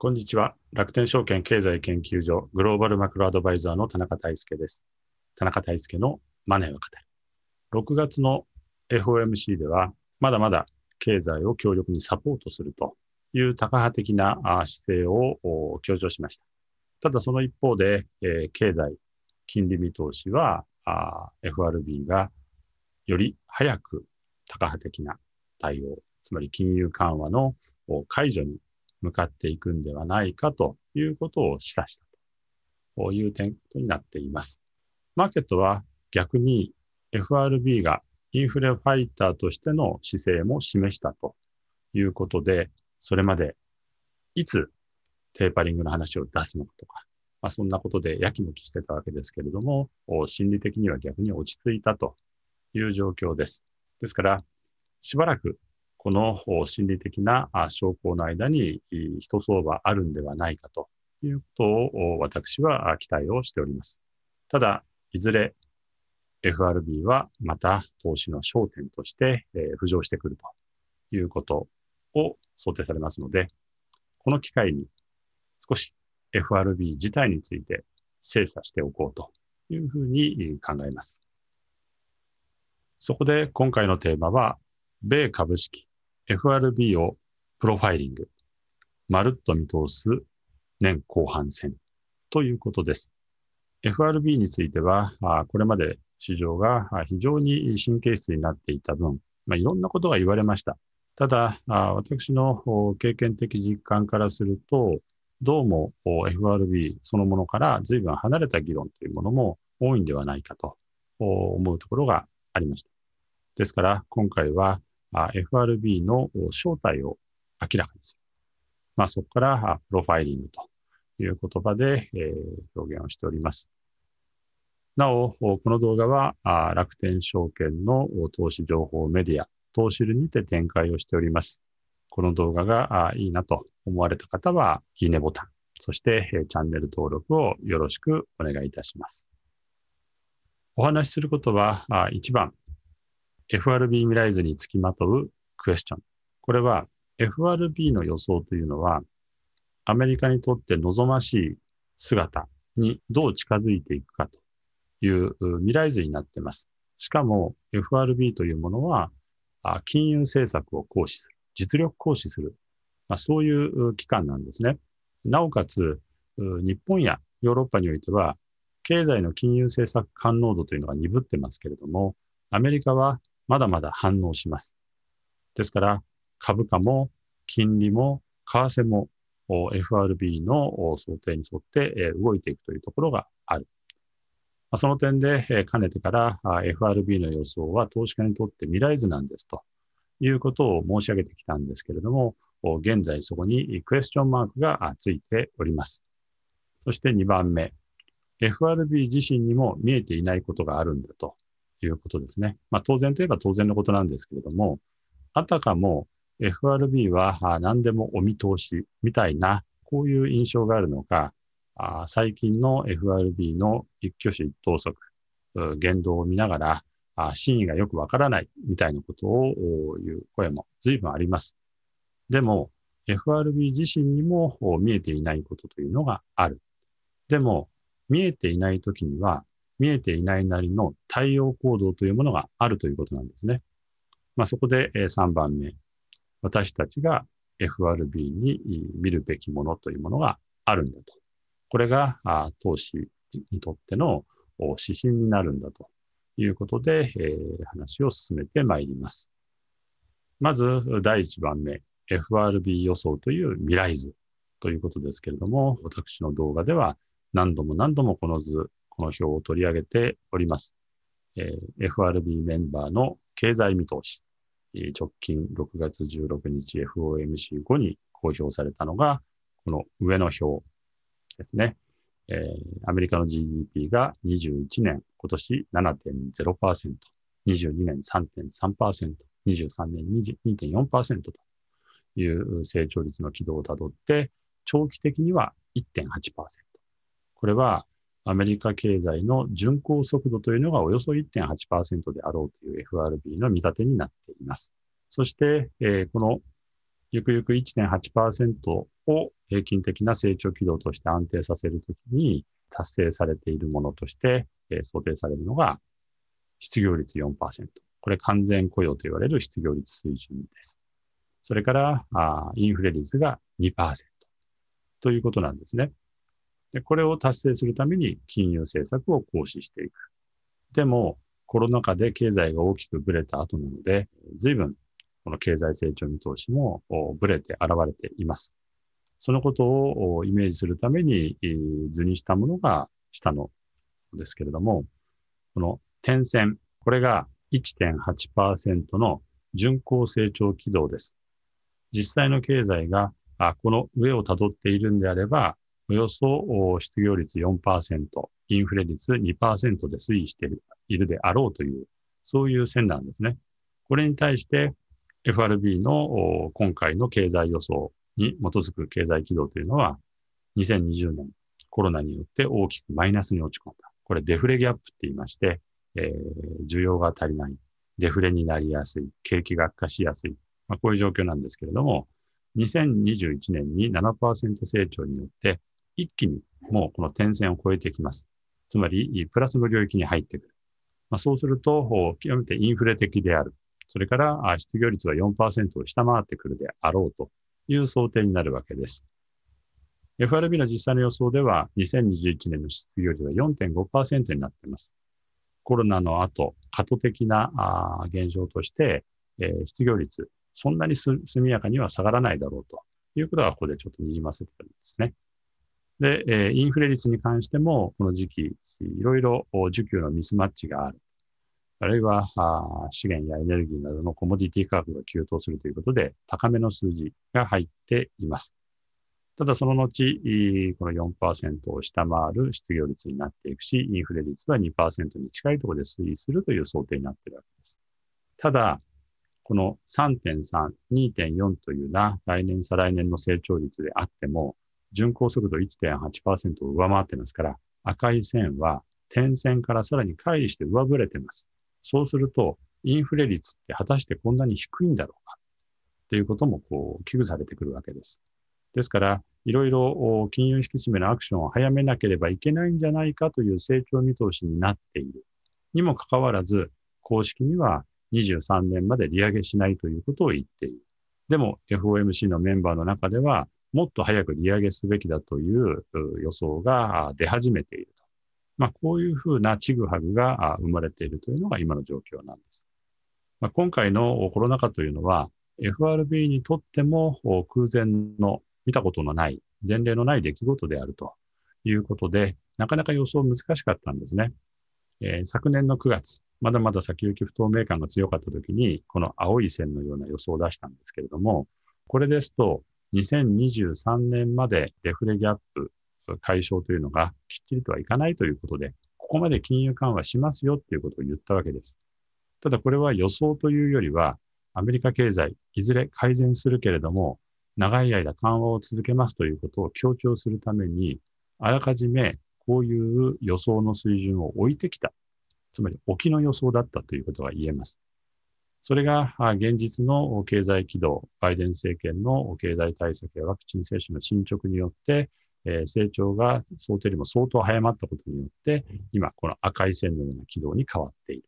こんにちは。楽天証券経済研究所グローバルマクロアドバイザーの田中大輔です。田中大輔のマネーは語る。6月の FOMC では、まだまだ経済を強力にサポートするという高派的な姿勢を強調しました。ただその一方で、え経済、金利見通しは、FRB がより早く高派的な対応、つまり金融緩和の解除に向かっていくんではないかということを示唆したという点になっています。マーケットは逆に FRB がインフレファイターとしての姿勢も示したということで、それまでいつテーパリングの話を出すのかとか、まあ、そんなことでやきもきしてたわけですけれども、心理的には逆に落ち着いたという状況です。ですから、しばらくこの心理的な証拠の間に一相場あるんではないかということを私は期待をしております。ただ、いずれ FRB はまた投資の焦点として浮上してくるということを想定されますので、この機会に少し FRB 自体について精査しておこうというふうに考えます。そこで今回のテーマは、米株式 FRB をプロファイリング、まるっと見通す年後半戦ということです。FRB については、これまで市場が非常に神経質になっていた分、まあ、いろんなことが言われました。ただ、私の経験的実感からすると、どうも FRB そのものから随分離れた議論というものも多いんではないかと思うところがありました。ですから、今回はあ FRB の正体を明らかにする。まあ、そこからプロファイリングという言葉で、え表現をしております。なお、この動画は楽天証券の投資情報メディア、投資ルにて展開をしております。この動画がいいなと思われた方は、いいねボタン、そしてチャンネル登録をよろしくお願いいたします。お話しすることは、1番、FRB 未来図につきまとうクエスチョン。これは FRB の予想というのは、アメリカにとって望ましい姿にどう近づいていくかという未来図になっています。しかも FRB というものは、金融政策を行使する、実力行使する、まあ、そういう機関なんですね。なおかつ、日本やヨーロッパにおいては、経済の金融政策感濃度というのが鈍ってますけれども、アメリカはまだまだ反応します。ですから、株価も金利も為替も FRB の想定に沿って動いていくというところがある。その点で、かねてから FRB の予想は投資家にとって未来図なんですということを申し上げてきたんですけれども、現在そこにクエスチョンマークがついております。そして2番目、FRB 自身にも見えていないことがあるんだということですね。まあ、当然といえば当然のことなんですけれども、あたかも FRB は何でもお見通しみたいな、こういう印象があるのか、最近の FRB の一挙手一投足、言動を見ながら、真意がよくわからないみたいなことを言う声も随分あります。でも、FRB 自身にも見えていないことというのがある。でも、見えていないときには、見えていないなりの対応行動というものがあるということなんですね。まあ、そこで3番目、私たちが FRB に見るべきものというものがあるんだと。これが投資にとっての指針になるんだということで、えー、話を進めてまいります。まず、第1番目、FRB 予想という未来図ということですけれども、私の動画では何度も何度もこの図この表を取り上げております。えー、FRB メンバーの経済見通し、えー、直近6月16日 FOMC 後に公表されたのが、この上の表ですね。えー、アメリカの GDP が21年、今年7.0%、22年3.3%、23年2.4%という成長率の軌道をたどって、長期的には1.8%。これはアメリカ経済の巡航速度というのがおよそ1.8%であろうという FRB の見立てになっています。そして、えー、このゆくゆく1.8%を平均的な成長軌道として安定させるときに達成されているものとして、えー、想定されるのが失業率4%。これ完全雇用と言われる失業率水準です。それから、あインフレ率が2%ということなんですね。で、これを達成するために金融政策を行使していく。でも、コロナ禍で経済が大きくぶれた後なので、随分、この経済成長見通しもぶれて現れています。そのことをイメージするために図にしたものが下のですけれども、この点線、これが1.8%の巡航成長軌道です。実際の経済がこの上をたどっているんであれば、およそ失業率4%、インフレ率2%で推移しているであろうという、そういう線なんですね。これに対して FRB の今回の経済予想に基づく経済軌道というのは、2020年コロナによって大きくマイナスに落ち込んだ。これデフレギャップって言いまして、えー、需要が足りない、デフレになりやすい、景気が悪化しやすい、まあ、こういう状況なんですけれども、2021年に7%成長によって一気にもうこの点線を越えてきます。つまり、プラスの領域に入ってくる。まあ、そうすると、極めてインフレ的である。それから、失業率は4%を下回ってくるであろうという想定になるわけです。FRB の実際の予想では、2021年の失業率は4.5%になっています。コロナの後、過渡的な現象として、えー、失業率、そんなに速やかには下がらないだろうということが、ここでちょっとにじませてるんですね。で、えインフレ率に関しても、この時期、いろいろ需給のミスマッチがある。あるいは、資源やエネルギーなどのコモディティ価格が急騰するということで、高めの数字が入っています。ただ、その後、この4%を下回る失業率になっていくし、インフレ率は2%に近いところで推移するという想定になっているわけです。ただ、この3.3、2.4というな、来年、再来年の成長率であっても、巡航速度1.8%を上回ってますから、赤い線は点線からさらに乖離して上振れてます。そうすると、インフレ率って果たしてこんなに低いんだろうかっていうこともこう危惧されてくるわけです。ですから、いろいろ金融引き締めのアクションを早めなければいけないんじゃないかという成長見通しになっている。にもかかわらず、公式には23年まで利上げしないということを言っている。でも FOMC のメンバーの中では、もっと早く利上げすべきだという予想が出始めていると。まあ、こういうふうなちぐはぐが生まれているというのが今の状況なんです。まあ、今回のコロナ禍というのは、FRB にとっても空前の見たことのない、前例のない出来事であるということで、なかなか予想難しかったんですね。えー、昨年の9月、まだまだ先行き不透明感が強かった時に、この青い線のような予想を出したんですけれども、これですと、2023年までデフレギャップ解消というのがきっちりとはいかないということで、ここまで金融緩和しますよということを言ったわけです。ただこれは予想というよりは、アメリカ経済、いずれ改善するけれども、長い間緩和を続けますということを強調するために、あらかじめこういう予想の水準を置いてきた。つまり、沖の予想だったということが言えます。それが現実の経済軌道、バイデン政権の経済対策やワクチン接種の進捗によって、え成長が想定よりも相当早まったことによって、今、この赤い線のような軌道に変わっている。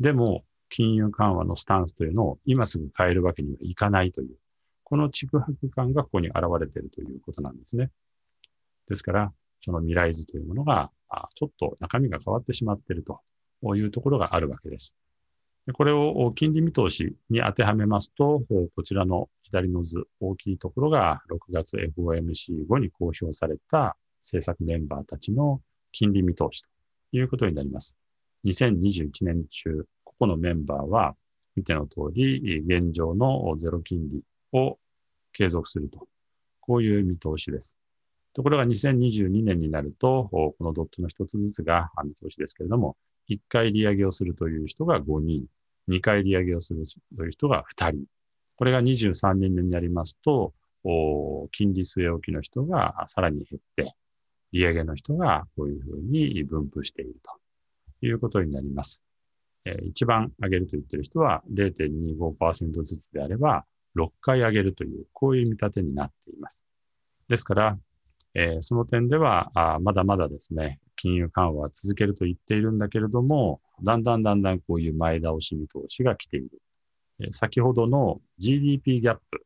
でも、金融緩和のスタンスというのを今すぐ変えるわけにはいかないという、この築白感がここに現れているということなんですね。ですから、その未来図というものが、ちょっと中身が変わってしまっているというところがあるわけです。これを金利見通しに当てはめますと、こちらの左の図、大きいところが6月 FOMC 後に公表された政策メンバーたちの金利見通しということになります。2021年中、ここのメンバーは、見ての通り、現状のゼロ金利を継続すると。こういう見通しです。ところが2022年になると、このドットの一つずつが見通しですけれども、1回利上げをするという人が5人、2回利上げをするという人が2人。これが23年目になりますと、金利据え置きの人がさらに減って、利上げの人がこういうふうに分布しているということになります。えー、一番上げると言ってる人は0.25%ずつであれば、6回上げるという、こういう見立てになっています。ですから、えー、その点ではあ、まだまだですね、金融緩和は続けると言っているんだけれども、だんだんだんだんこういう前倒し見通しが来ている。えー、先ほどの GDP ギャップ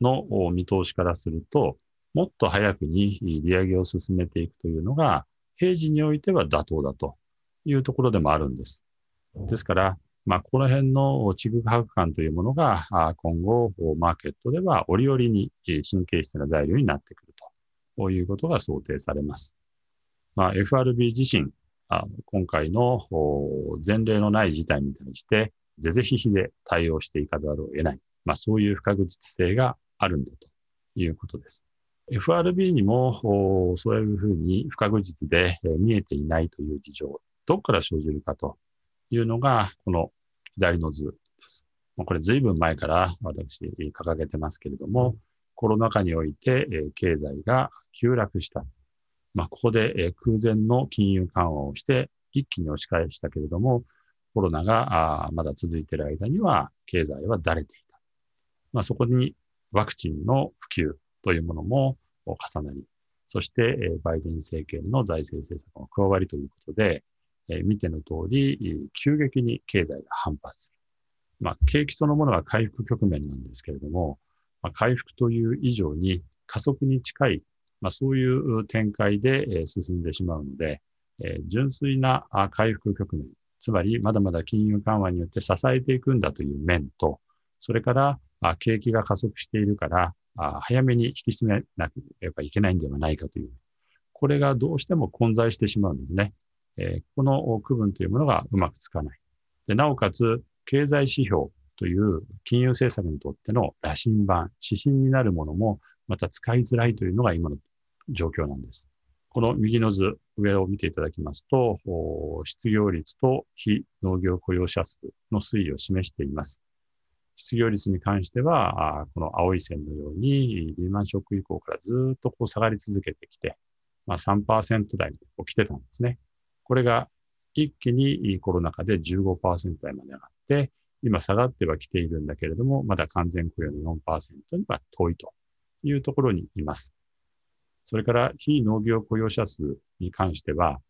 の見通しからすると、もっと早くに利上げを進めていくというのが、平時においては妥当だというところでもあるんです。ですから、まあ、この辺の地ぐは感というものが、今後、マーケットでは折々に神経質な材料になってくる。ということが想定されます。まあ、FRB 自身、あ今回の前例のない事態に対して、是々非々で対応していかざるを得ない。まあ、そういう不確実性があるんだということです。FRB にもそういうふうに不確実で見えていないという事情、どこから生じるかというのが、この左の図です。これ随分前から私掲げてますけれども、コロナ禍において、えー、経済が急落した。まあ、ここで、えー、空前の金融緩和をして、一気に押し返したけれども、コロナがあまだ続いている間には、経済はだれていた。まあ、そこにワクチンの普及というものも重なり、そして、えー、バイデン政権の財政政策の加わりということで、えー、見ての通り、急激に経済が反発する。まあ、景気そのものが回復局面なんですけれども、まあ、回復という以上に加速に近い、まあ、そういう展開で進んでしまうので、純粋な回復局面、つまりまだまだ金融緩和によって支えていくんだという面と、それから景気が加速しているから、早めに引き締めなければいけないんではないかという、これがどうしても混在してしまうんですね。えこの区分というものがうまくつかない。でなおかつ、経済指標、という金融政策にとっての羅針盤、指針になるものもまた使いづらいというのが今の状況なんです。この右の図、上を見ていただきますと、失業率と非農業雇用者数の推移を示しています。失業率に関しては、この青い線のように、リーマンショック以降からずっとこう下がり続けてきて、まあ、3%台に来てたんですね。これが一気にコロナ禍で15%台まで上がって、今下がってはきているんだけれども、まだ完全雇用の4%には遠いというところにいます。それから非農業雇用者数に関しては、こ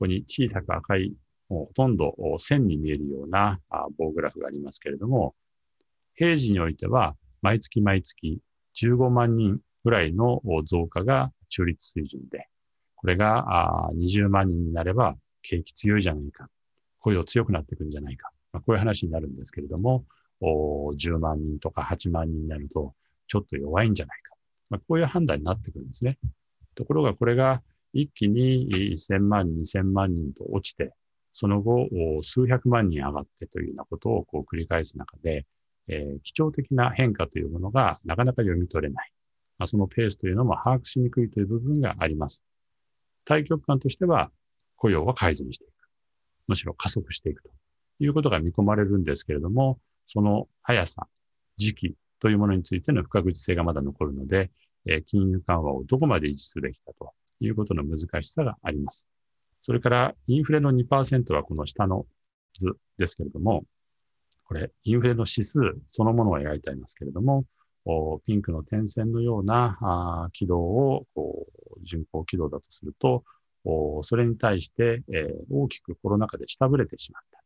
こに小さく赤い、もうほとんど線に見えるような棒グラフがありますけれども、平時においては毎月毎月15万人ぐらいの増加が中立水準で、これが20万人になれば景気強いじゃないか、雇用強くなってくるんじゃないか、まあ、こういう話になるんですけれども、お10万人とか8万人になると、ちょっと弱いんじゃないか。まあ、こういう判断になってくるんですね。ところが、これが一気に1000万、2000万人と落ちて、その後、数百万人上がってというようなことをこう繰り返す中で、えー、基調的な変化というものがなかなか読み取れない。まあ、そのペースというのも把握しにくいという部分があります。対局観としては、雇用は改善していく。むしろ加速していくということが見込まれるんですけれども、その速さ、時期というものについての不確実性がまだ残るので、え金融緩和をどこまで維持すべきかということの難しさがあります。それからインフレの2%はこの下の図ですけれども、これ、インフレの指数そのものを描いてありますけれども、ピンクの点線のような軌道を巡航軌道だとすると、それに対して、えー、大きくコロナ禍で下振れてしまった。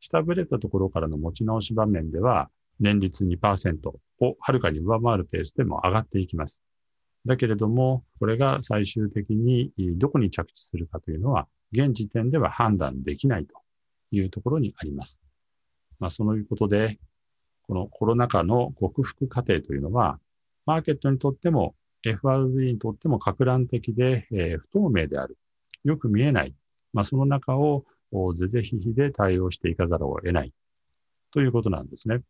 下振れたところからの持ち直し場面では、年率2%をはるかに上回るペースでも上がっていきます。だけれども、これが最終的にどこに着地するかというのは、現時点では判断できないというところにあります。まあ、そのいうことで、このコロナ禍の克服過程というのは、マーケットにとっても FRB にとっても格乱的で、えー、不透明である。よく見えない。まあ、その中を是々非々で対応していかざるを得ないということなんですね。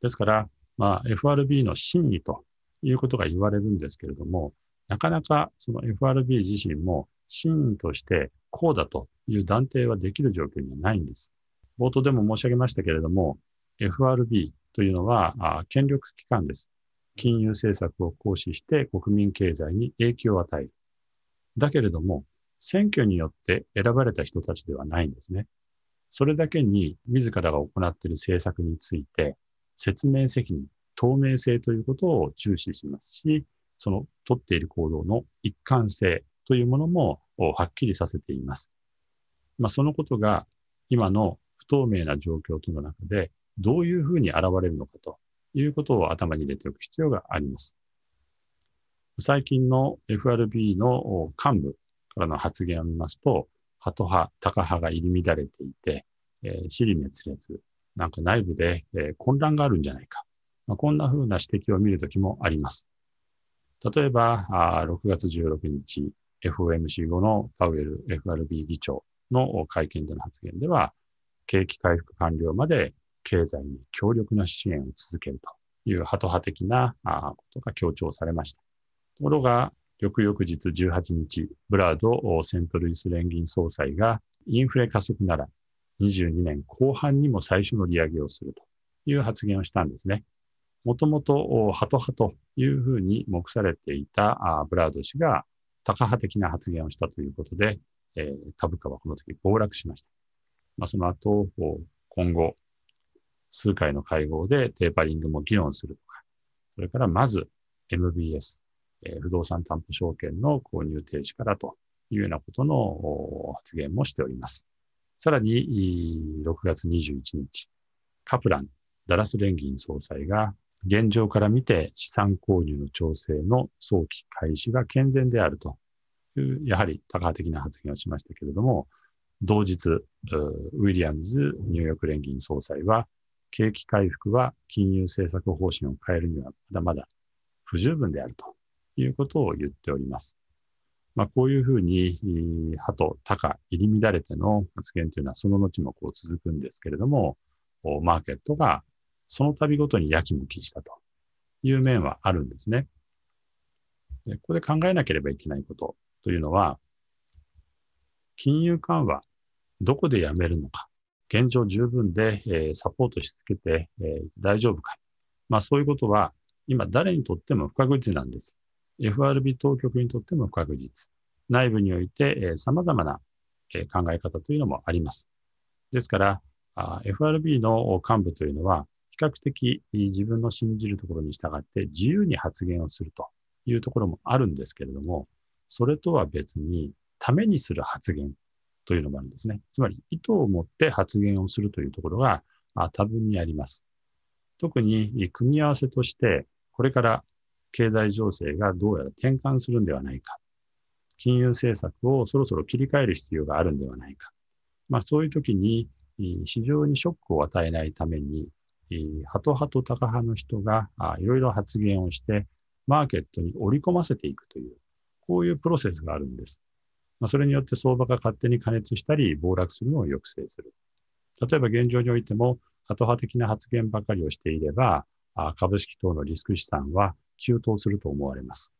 ですから、まあ、FRB の真意ということが言われるんですけれども、なかなかその FRB 自身も真意としてこうだという断定はできる状況にはないんです。冒頭でも申し上げましたけれども、FRB というのは権力機関です。金融政策を行使して国民経済に影響を与える。だけれども、選挙によって選ばれた人たちではないんですね。それだけに自らが行っている政策について説明責任、透明性ということを重視しますし、その取っている行動の一貫性というものもはっきりさせています。まあ、そのことが今の不透明な状況との中でどういうふうに現れるのかということを頭に入れておく必要があります。最近の FRB の幹部からの発言を見ますと、ハト派、タカ派が入り乱れていて、えー、滅裂、なんか内部で、えー、混乱があるんじゃないか。まあ、こんな風な指摘を見るときもあります。例えば、あ6月16日、FOMC 後のパウエル FRB 議長の会見での発言では、景気回復完了まで経済に強力な支援を続けるというハト派的なことが強調されました。ところが、翌々日18日、ブラードセントルイス連銀総裁がインフレ加速なら22年後半にも最初の利上げをするという発言をしたんですね。もともとハト派というふうに目されていたブラード氏がタカ派的な発言をしたということで、えー、株価はこの時暴落しました。まあ、その後、今後、数回の会合でテーパリングも議論するとか、それからまず MBS、え不動産担保証券の購入停止からというようなことの発言もしております。さらに、6月21日、カプラン、ダラス連銀総裁が、現状から見て資産購入の調整の早期開始が健全であるという、やはり高派的な発言をしましたけれども、同日、ウィリアムズニューヨーク連銀総裁は、景気回復は金融政策方針を変えるにはまだまだ不十分であるということを言っております。まあ、こういうふうに、歯と高、入り乱れての発言というのはその後もこう続くんですけれども、マーケットがその度ごとにやきもきしたという面はあるんですね。でここで考えなければいけないことというのは、金融緩和、どこでやめるのか、現状十分で、えー、サポートし続けて、えー、大丈夫か、まあそういうことは今誰にとっても不確実なんです。FRB 当局にとっても不確実。内部において、え様々な、え考え方というのもあります。ですから、FRB の幹部というのは、比較的自分の信じるところに従って自由に発言をするというところもあるんですけれども、それとは別に、ためにする発言というのもあるんですね。つまり、意図を持って発言をするというところが多分にあります。特に組み合わせとして、これから経済情勢がどうやら転換するんではないか。金融政策をそろそろ切り替える必要があるんではないか。まあ、そういう時に、市場にショックを与えないために、ハト派とタカ派の人がいろいろ発言をして、マーケットに織り込ませていくという、こういうプロセスがあるんです。まあ、それによって相場が勝手に加熱したり、暴落するのを抑制する。例えば現状においても、ハト派的な発言ばかりをしていれば、株式等のリスク資産は中等すると思われます。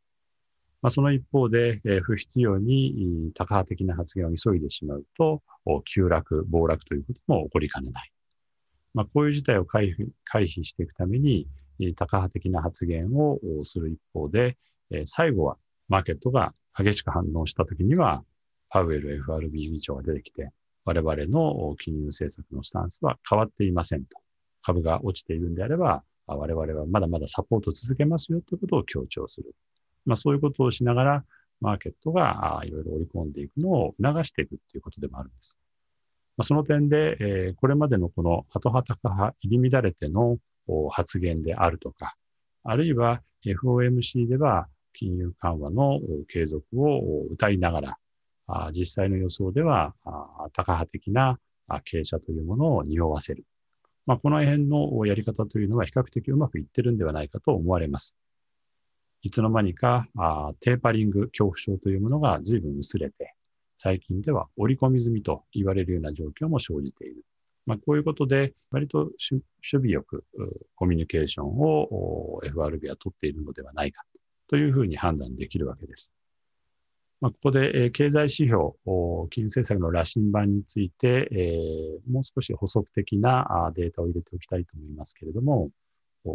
まあ、その一方で、えー、不必要に高派的な発言を急いでしまうと、急落、暴落ということも起こりかねない。まあ、こういう事態を回避回避していくために、高派的な発言をする一方で、えー、最後はマーケットが激しく反応したときには、パウエル FRB 議長が出てきて、我々の金融政策のスタンスは変わっていませんと。株が落ちているんであれば、我々はまだまだサポートを続けますよということを強調する。まあ、そういうことをしながら、マーケットがいろいろ織り込んでいくのを促していくということでもあるんです。まあ、その点で、えー、これまでのこのハトハタカ派入り乱れての発言であるとか、あるいは FOMC では金融緩和の継続を謳いながら、実際の予想では、高派的な傾斜というものを匂わせる。まあ、この辺のやり方というのは比較的うまくいってるんではないかと思われます。いつの間にかあテーパリング恐怖症というものが随分薄れて、最近では織り込み済みと言われるような状況も生じている。まあ、こういうことで、割と守備よくコミュニケーションを FRB は取っているのではないかというふうに判断できるわけです。まあ、ここで、え経済指標、金融政策の羅針盤について、えもう少し補足的なデータを入れておきたいと思いますけれども、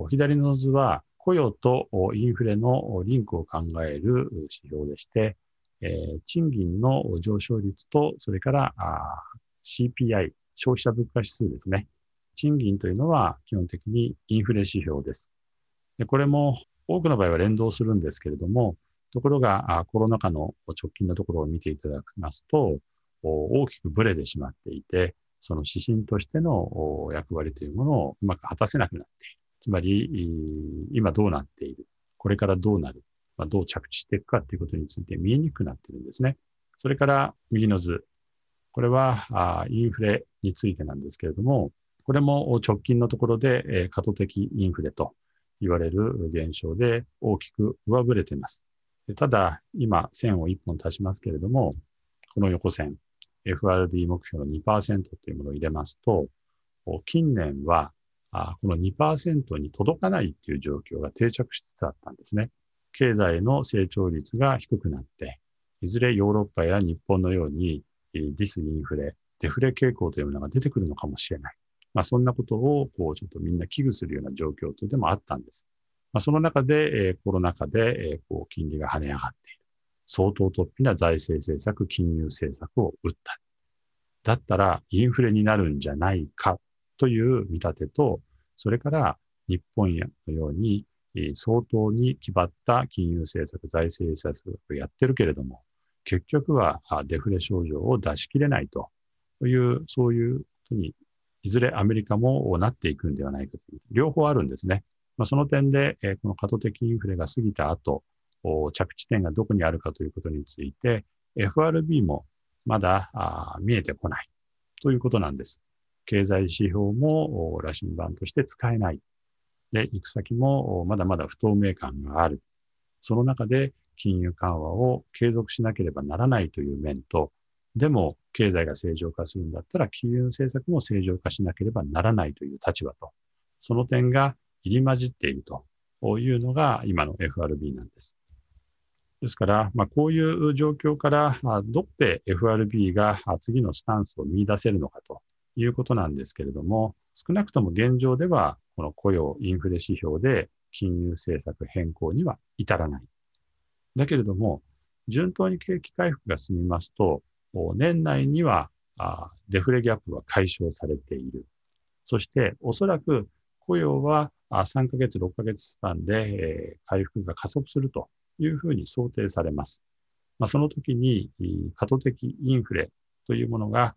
左の図は雇用とインフレのリンクを考える指標でして、え賃金の上昇率と、それからあ CPI、消費者物価指数ですね。賃金というのは基本的にインフレ指標です。でこれも多くの場合は連動するんですけれども、ところが、コロナ禍の直近のところを見ていただきますと、大きくブレてしまっていて、その指針としての役割というものをうまく果たせなくなっている。つまり、今どうなっている。これからどうなる。まどう着地していくかということについて見えにくくなっているんですね。それから右の図。これはインフレについてなんですけれども、これも直近のところで過渡的インフレと言われる現象で大きく上振れています。ただ、今、線を1本足しますけれども、この横線、FRB 目標の2%というものを入れますと、近年は、この2%に届かないっていう状況が定着しつつあったんですね。経済の成長率が低くなって、いずれヨーロッパや日本のようにディスインフレ、デフレ傾向というものが出てくるのかもしれない。まあそんなことを、こうちょっとみんな危惧するような状況というのもあったんです。まあ、その中で、えー、コロナ禍で、えー、こう金利が跳ね上がっている。相当突飛な財政政策、金融政策を打っただったらインフレになるんじゃないかという見立てと、それから日本のように相当に決まった金融政策、財政政策をやってるけれども、結局はデフレ症状を出し切れないという、そういうことに、いずれアメリカもなっていくんではないかという、両方あるんですね。まあ、その点で、えこの過渡的インフレが過ぎた後、着地点がどこにあるかということについて、FRB もまだ見えてこないということなんです。経済指標も羅針盤として使えない。で、行く先もまだまだ不透明感がある。その中で金融緩和を継続しなければならないという面と、でも経済が正常化するんだったら金融政策も正常化しなければならないという立場と、その点が入り混じっているというのが今の FRB なんです。ですから、まあ、こういう状況から、どこで FRB が次のスタンスを見出せるのかということなんですけれども、少なくとも現状では、この雇用、インフレ指標で金融政策変更には至らない。だけれども、順当に景気回復が進みますと、年内にはデフレギャップは解消されている。そして、おそらく雇用は3ヶ月、6ヶ月間で、え回復が加速するというふうに想定されます。まあ、その時に、過渡的インフレというものが、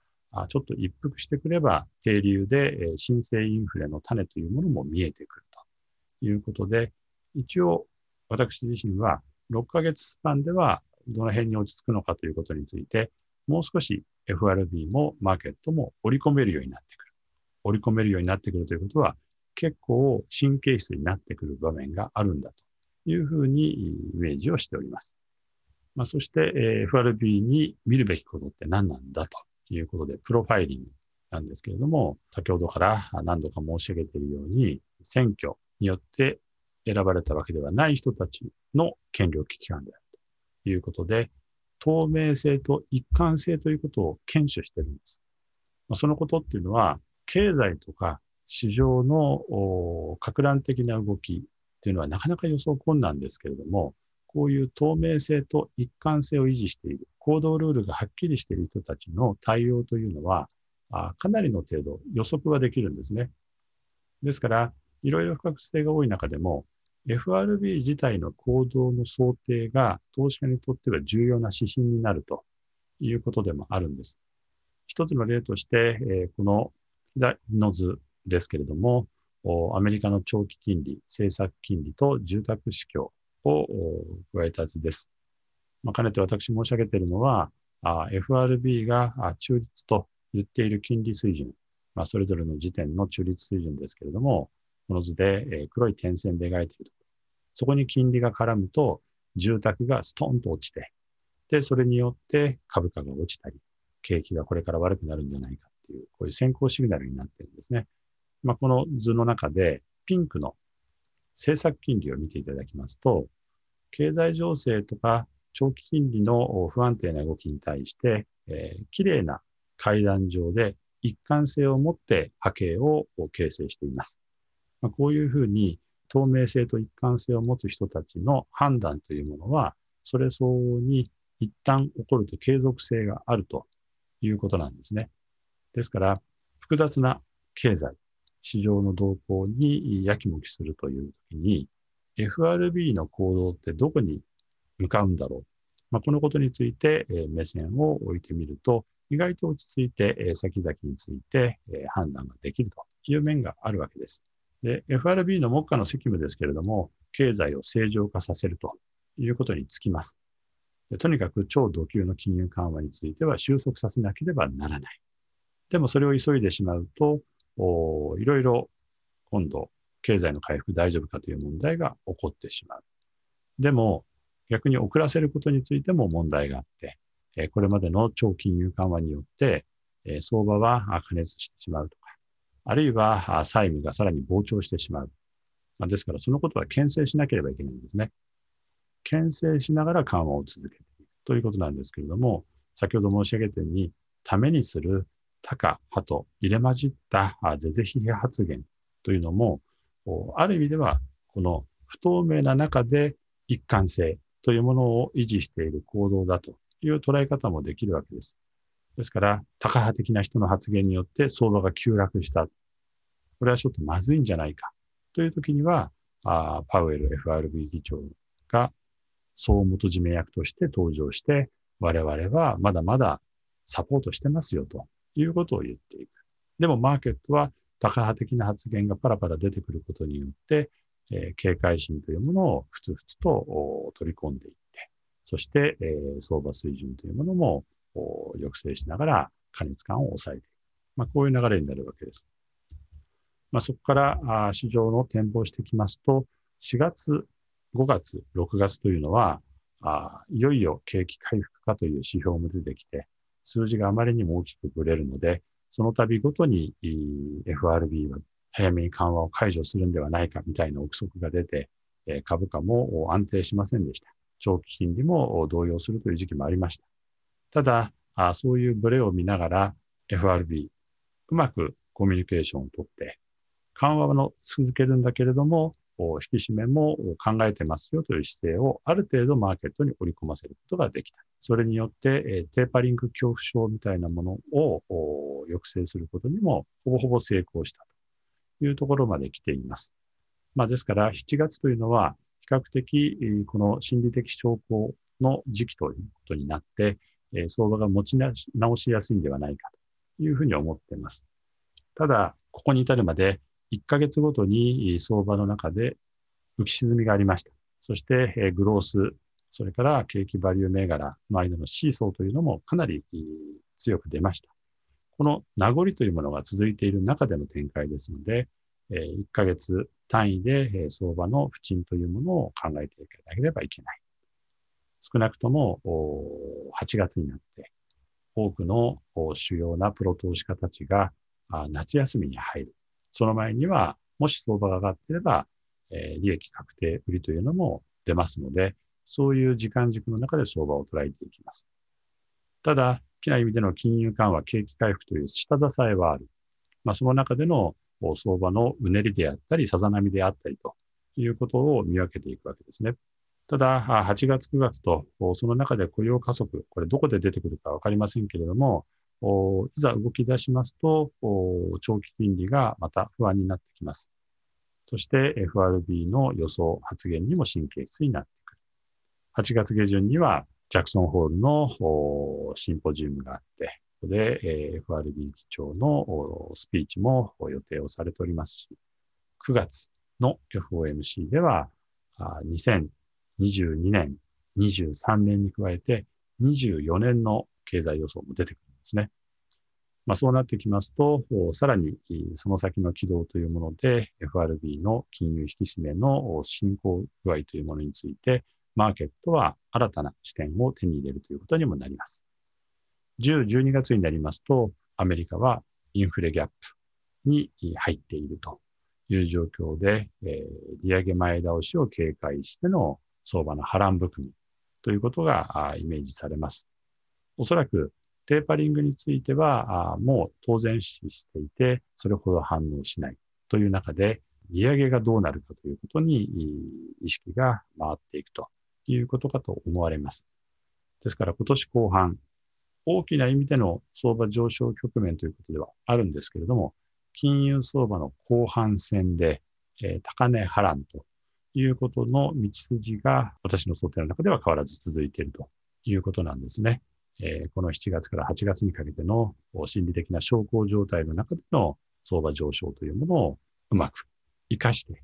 ちょっと一服してくれば、低流で新生インフレの種というものも見えてくるということで、一応私自身は6ヶ月間ではどの辺に落ち着くのかということについて、もう少し FRB もマーケットも織り込めるようになってくる。織り込めるようになってくるということは、結構神経質になってくる場面があるんだというふうにイメージをしております。まあ、そして、え FRB に見るべきことって何なんだということで、プロファイリングなんですけれども、先ほどから何度か申し上げているように、選挙によって選ばれたわけではない人たちの権力機関であるということで、透明性と一貫性ということを検証してるんです。まそのことっていうのは、経済とか市場の格乱的な動きというのはなかなか予想困難ですけれども、こういう透明性と一貫性を維持している、行動ルールがはっきりしている人たちの対応というのは、あかなりの程度予測はできるんですね。ですから、いろいろ不確性が多い中でも、FRB 自体の行動の想定が投資家にとっては重要な指針になるということでもあるんです。一つの例として、この左の図ですけれども、アメリカの長期金利、政策金利と住宅市況を加えた図です。まあ、かねて私申し上げているのは、FRB が中立と言っている金利水準、まあ、それぞれの時点の中立水準ですけれども、この図で黒い点線で描いているところ。そこに金利が絡むと、住宅がストンと落ちて、で、それによって株価が落ちたり、景気がこれから悪くなるんじゃないかっていう、こういう先行シグナルになっているんですね。まあ、この図の中で、ピンクの政策金利を見ていただきますと、経済情勢とか長期金利の不安定な動きに対して、えー、綺麗な階段上で一貫性を持って波形を形成しています。まあ、こういうふうに透明性と一貫性を持つ人たちの判断というものは、それ相応に一旦起こると継続性があるということなんですね。ですから、複雑な経済、市場の動向にやきもきするというときに、FRB の行動ってどこに向かうんだろう。まあ、このことについて目線を置いてみると、意外と落ち着いて先々について判断ができるという面があるわけです。で、FRB の目下の責務ですけれども、経済を正常化させるということにつきます。でとにかく超度級の金融緩和については収束させなければならない。でもそれを急いでしまうと、おいろいろ今度経済の回復大丈夫かという問題が起こってしまう。でも逆に遅らせることについても問題があって、えこれまでの長期金融緩和によって、え相場は過熱してしまうとか、あるいは債務がさらに膨張してしまう。まあ、ですからそのことは牽制しなければいけないんですね。牽制しながら緩和を続けていくということなんですけれども、先ほど申し上げたように、ためにする他か、派と入れ混じった是々非々発言というのも、ある意味では、この不透明な中で一貫性というものを維持している行動だという捉え方もできるわけです。ですから、カ派的な人の発言によって相場が急落した。これはちょっとまずいんじゃないかという時には、あパウエル FRB 議長が総元締め役として登場して、我々はまだまだサポートしてますよということを言っていく。でもマーケットはタカ派的な発言がパラパラ出てくることによって、えー、警戒心というものをふつふつと取り込んでいって、そして、えー、相場水準というものも抑制しながら過熱感を抑えていく。まあ、こういう流れになるわけです。まあ、そこからあ市場の展望してきますと、4月、5月、6月というのは、あいよいよ景気回復かという指標も出てきて、数字があまりにも大きくぶれるので、その度ごとに FRB は早めに緩和を解除するんではないかみたいな憶測が出て、株価も安定しませんでした。長期金利も動揺するという時期もありました。ただ、あそういうブレを見ながら FRB、うまくコミュニケーションをとって、緩和の続けるんだけれども、引き締めも考えてますよという姿勢をある程度マーケットに織り込ませることができた。それによって、テーパリング恐怖症みたいなものを抑制することにもほぼほぼ成功したというところまで来ています。まあ、ですから、7月というのは比較的この心理的症候の時期ということになって、相場が持ち直しやすいんではないかというふうに思っています。ただ、ここに至るまで1ヶ月ごとに相場の中で浮き沈みがありました。そして、グロース、それから景気バリュー銘柄の間のシーソーというのもかなり強く出ました。この名残というものが続いている中での展開ですので、1ヶ月単位で相場の不沈というものを考えていかなければいけない。少なくとも8月になって、多くの主要なプロ投資家たちが夏休みに入る。その前には、もし相場が上がってれば、えー、利益確定売りというのも出ますので、そういう時間軸の中で相場を捉えていきます。ただ、大きな意味での金融緩和、景気回復という下支えはある。まあ、その中での相場のうねりであったり、さざ波であったりということを見分けていくわけですね。ただ、8月、9月と、その中で雇用加速、これどこで出てくるかわかりませんけれども、いざ動き出しますと、長期金利がまた不安になってきます。そして FRB の予想、発言にも神経質になってくる。8月下旬にはジャクソンホールのシンポジウムがあって、ここで FRB 議長のスピーチも予定をされておりますし、9月の FOMC では、2022年、23年に加えて24年の経済予想も出てくる。ですね。まあ、そうなってきますと、さらにその先の軌道というもので、FRB の金融引き締めの進行具合というものについて、マーケットは新たな視点を手に入れるということにもなります。10、12月になりますと、アメリカはインフレギャップに入っているという状況で、えー、利上げ前倒しを警戒しての相場の波乱含みということがイメージされます。おそらくテーパリングについては、あもう当然視していて、それほど反応しないという中で、利上げがどうなるかということに意識が回っていくということかと思われます。ですから今年後半、大きな意味での相場上昇局面ということではあるんですけれども、金融相場の後半戦で、えー、高値波乱ということの道筋が私の想定の中では変わらず続いているということなんですね。えー、この7月から8月にかけての心理的な昇降状態の中での相場上昇というものをうまく活かして、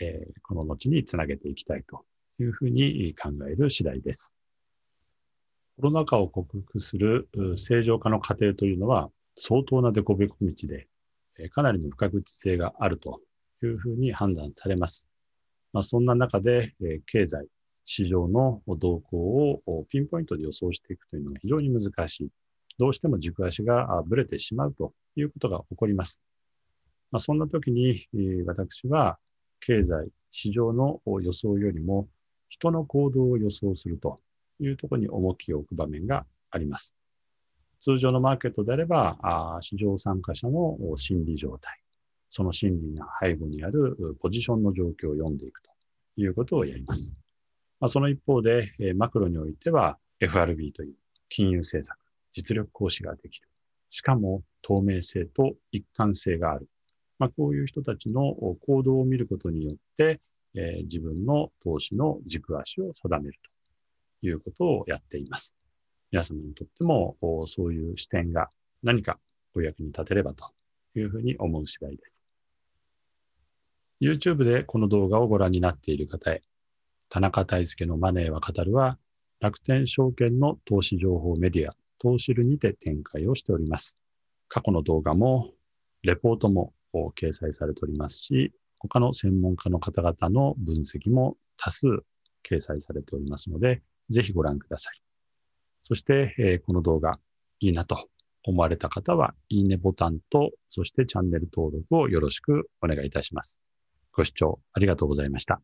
えー、この後につなげていきたいというふうに考える次第です。コロナ禍を克服する正常化の過程というのは相当な凸凹道で、かなりの不確実性があるというふうに判断されます。まあ、そんな中で、経済、市場の動向をピンポイントで予想していくというのが非常に難しい。どうしても軸足がぶれてしまうということが起こります。まあ、そんな時に私は経済、市場の予想よりも人の行動を予想するというところに重きを置く場面があります。通常のマーケットであれば、あ市場参加者の心理状態、その心理が背後にあるポジションの状況を読んでいくということをやります。うんまあ、その一方で、えー、マクロにおいては FRB という金融政策、実力行使ができる。しかも透明性と一貫性がある。まあ、こういう人たちの行動を見ることによって、えー、自分の投資の軸足を定めるということをやっています。皆様にとってもそういう視点が何かお役に立てればというふうに思う次第です。YouTube でこの動画をご覧になっている方へ田中大輔のマネーは語るは、楽天証券の投資情報メディア、投資ルにて展開をしております。過去の動画も、レポートも掲載されておりますし、他の専門家の方々の分析も多数掲載されておりますので、ぜひご覧ください。そして、えー、この動画、いいなと思われた方は、いいねボタンと、そしてチャンネル登録をよろしくお願いいたします。ご視聴ありがとうございました。